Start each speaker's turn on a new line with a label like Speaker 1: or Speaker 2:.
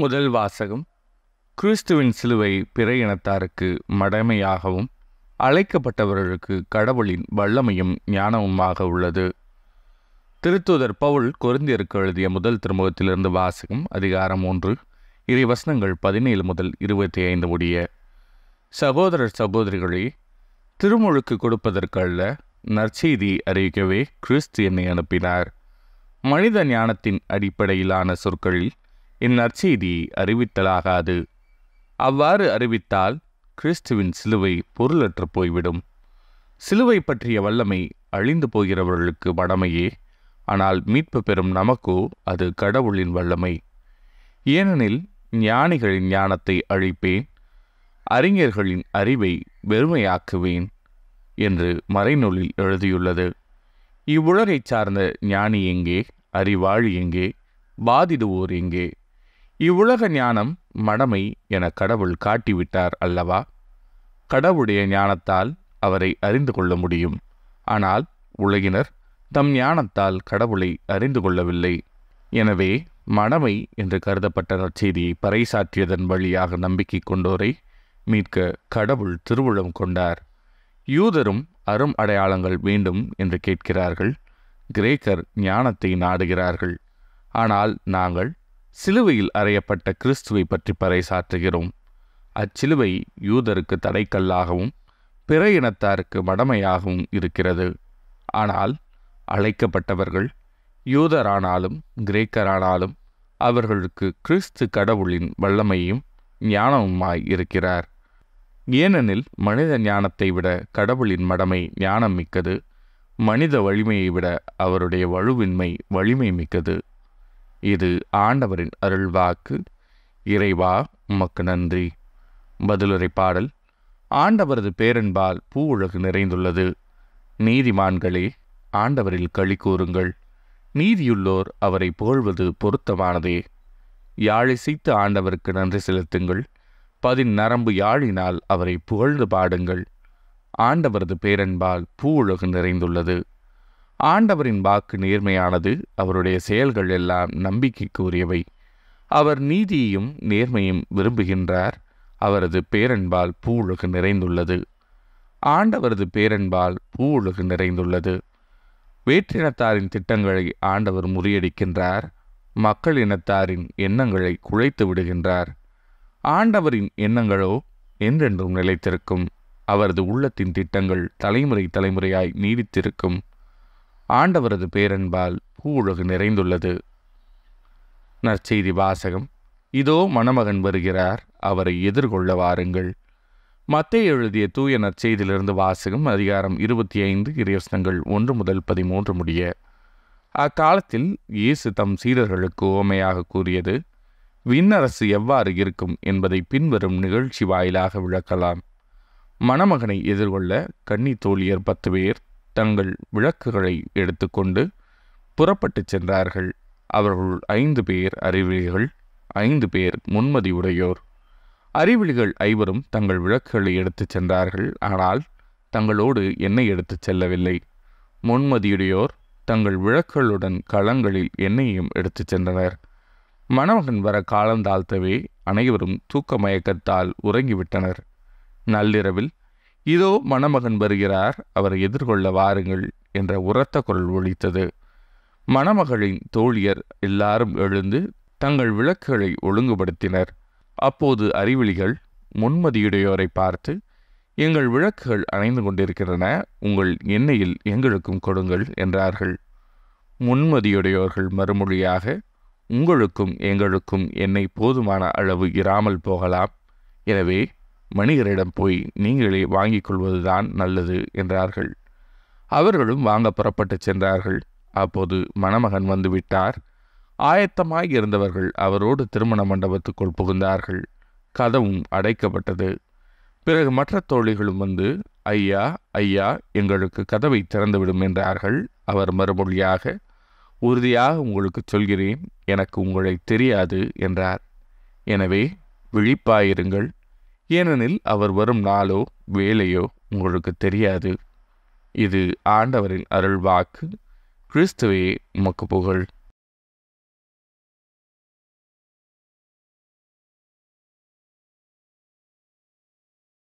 Speaker 1: முதல் வாசகம் கிறிஸ்துவின் சிலுவை பிற இனத்தாருக்கு மடமையாகவும் அழைக்கப்பட்டவர்களுக்கு கடவுளின் வல்லமையும் ஞானமுமாக உள்ளது திருத்துதர் பவுல் குருந்தியருக்கு எழுதிய முதல் திருமுகத்திலிருந்து வாசகம் அதிகாரம் ஒன்று இறை வசனங்கள் பதினேழு முதல் இருபத்தி ஐந்து முடிய சகோதரர் சகோதரிகளே திருமுழுக்கு கொடுப்பதற்கல்ல நற்செய்தி அறிவிக்கவே கிறிஸ்து என்னை அனுப்பினார் மனித ஞானத்தின் அடிப்படையிலான சொற்களில் இந்நற்செய்தி அறிவித்தலாகாது அவ்வாறு அறிவித்தால் கிறிஸ்துவின் சிலுவை பொருளற்று போய்விடும் சிலுவை பற்றிய வல்லமை அழிந்து போகிறவர்களுக்கு மடமையே ஆனால் மீட்பு பெறும் நமக்கோ அது கடவுளின் வல்லமை ஏனெனில் ஞானிகளின் ஞானத்தை அழிப்பேன் அறிஞர்களின் அறிவை வெறுமையாக்குவேன் என்று மறைநூலில் எழுதியுள்ளது இவ்வுலகைச் சார்ந்த ஞானி எங்கே அறிவாளி எங்கே பாதிடுவோர் எங்கே இவ்வுலக ஞானம் மடமை என கடவுள் காட்டிவிட்டார் அல்லவா கடவுளுடைய ஞானத்தால் அவரை அறிந்து கொள்ள முடியும் ஆனால் உலகினர் தம் ஞானத்தால் கடவுளை அறிந்து கொள்ளவில்லை எனவே மடமை என்று கருதப்பட்ட நற்செய்தியை பறைசாற்றியதன் வழியாக நம்பிக்கை கொண்டோரை மீட்க கடவுள் திருவுளம் கொண்டார் யூதரும் அரும் அடையாளங்கள் வேண்டும் என்று கேட்கிறார்கள் கிரேக்கர் ஞானத்தை நாடுகிறார்கள் ஆனால் நாங்கள் சிலுவையில் அறையப்பட்ட கிறிஸ்துவை பற்றி பறைசாற்றுகிறோம் அச்சிலுவை யூதருக்கு தடைக்கல்லாகவும் பிற இனத்தாருக்கு மடமையாகவும் இருக்கிறது ஆனால் அழைக்கப்பட்டவர்கள் யூதரானாலும் கிரேக்கரானாலும் அவர்களுக்கு கிறிஸ்து கடவுளின் வல்லமையும் ஞானமுமாய் இருக்கிறார் ஏனெனில் மனித ஞானத்தை விட கடவுளின் மடமை ஞானம் மிக்கது மனித வலிமையை விட அவருடைய வலுவின்மை வலிமை மிக்கது இது ஆண்டவரின் அருள்வாக்கு இறைவா உமக்கு நன்றி பதிலுரை பாடல் ஆண்டவரது பேரன்பால் பூ உலகு நிறைந்துள்ளது நீதிமான்களே ஆண்டவரில் களி கூறுங்கள் நீதியுள்ளோர் அவரை புகழ்வது பொருத்தமானதே யாழிசைத்து ஆண்டவருக்கு நன்றி செலுத்துங்கள் பதின் நரம்பு யாழினால் அவரை புகழ்ந்து பாடுங்கள் ஆண்டவரது பேரன்பால் பூ உலகு நிறைந்துள்ளது ஆண்டவரின் வாக்கு நேர்மையானது அவருடைய செயல்கள் எல்லாம் நம்பிக்கைக்கு உரியவை அவர் நீதியையும் நேர்மையும் விரும்புகின்றார் அவரது பேரன்பால் பூ உலகு நிறைந்துள்ளது ஆண்டவரது பேரன்பால் பூ உலகு நிறைந்துள்ளது வேற்றினத்தாரின் திட்டங்களை ஆண்டவர் முறியடிக்கின்றார் மக்கள் இனத்தாரின் எண்ணங்களை குழைத்து விடுகின்றார் ஆண்டவரின் எண்ணங்களோ என்றென்றும் நிலைத்திருக்கும் அவரது உள்ளத்தின் திட்டங்கள் தலைமுறை தலைமுறையாய் நீடித்திருக்கும் ஆண்டவரது பேரன்பால் பூவுலகு நிறைந்துள்ளது நற்செய்தி வாசகம் இதோ மணமகன் வருகிறார் அவரை எதிர்கொள்ள வாருங்கள் மத்தே எழுதிய தூய நற்செய்தியிலிருந்து வாசகம் அதிகாரம் இருபத்தி ஐந்து இறைவசனங்கள் ஒன்று முதல் பதிமூன்று முடிய அக்காலத்தில் இயேசு தம் சீரர்களுக்கு ஓமையாக கூறியது விண்ணரசு எவ்வாறு இருக்கும் என்பதை பின்வரும் நிகழ்ச்சி வாயிலாக விளக்கலாம் மணமகனை எதிர்கொள்ள கன்னி தோழியர் பத்து பேர் தங்கள் விளக்குகளை எடுத்துக்கொண்டு புறப்பட்டுச் சென்றார்கள் அவர்கள் ஐந்து பேர் அறிவிலிகள் ஐந்து பேர் முன்மதியுடையோர் அறிவிலிகள் ஐவரும் தங்கள் விளக்குகளை எடுத்துச் சென்றார்கள் ஆனால் தங்களோடு எண்ணெய் எடுத்துச் செல்லவில்லை முன்மதியுடையோர் தங்கள் விளக்குகளுடன் களங்களில் எண்ணெயையும் எடுத்துச் சென்றனர் மணமகன் வர காலந்தாழ்த்தவே அனைவரும் தூக்க மயக்கத்தால் உறங்கிவிட்டனர் நள்ளிரவில் இதோ மணமகன் வருகிறார் அவரை எதிர்கொள்ள வாருங்கள் என்ற உரத்த குரல் ஒழித்தது மணமகளின் தோழியர் எல்லாரும் எழுந்து தங்கள் விளக்குகளை ஒழுங்குபடுத்தினர் அப்போது அறிவிலிகள் முன்மதியுடையோரை பார்த்து எங்கள் விளக்குகள் அணைந்து கொண்டிருக்கின்றன உங்கள் எண்ணெயில் எங்களுக்கும் கொடுங்கள் என்றார்கள் முன்மதியுடையோர்கள் மறுமொழியாக உங்களுக்கும் எங்களுக்கும் எண்ணெய் போதுமான அளவு இராமல் போகலாம் எனவே மணிகரிடம் போய் நீங்களே வாங்கிக் கொள்வதுதான் நல்லது என்றார்கள் அவர்களும் வாங்க புறப்பட்டு சென்றார்கள் அப்போது மணமகன் வந்துவிட்டார் ஆயத்தமாக இருந்தவர்கள் அவரோடு திருமண மண்டபத்துக்குள் புகுந்தார்கள் கதவும் அடைக்கப்பட்டது பிறகு மற்ற தோழிகளும் வந்து ஐயா ஐயா எங்களுக்கு கதவை திறந்துவிடும் என்றார்கள் அவர் மறுமொழியாக உறுதியாக உங்களுக்கு சொல்கிறேன் எனக்கு உங்களை தெரியாது என்றார் எனவே விழிப்பாயிருங்கள் ஏனெனில் அவர் வரும் நாளோ வேலையோ உங்களுக்கு தெரியாது இது ஆண்டவரின் அருள் வாக்கு கிறிஸ்துவே உமக்கு புகழ்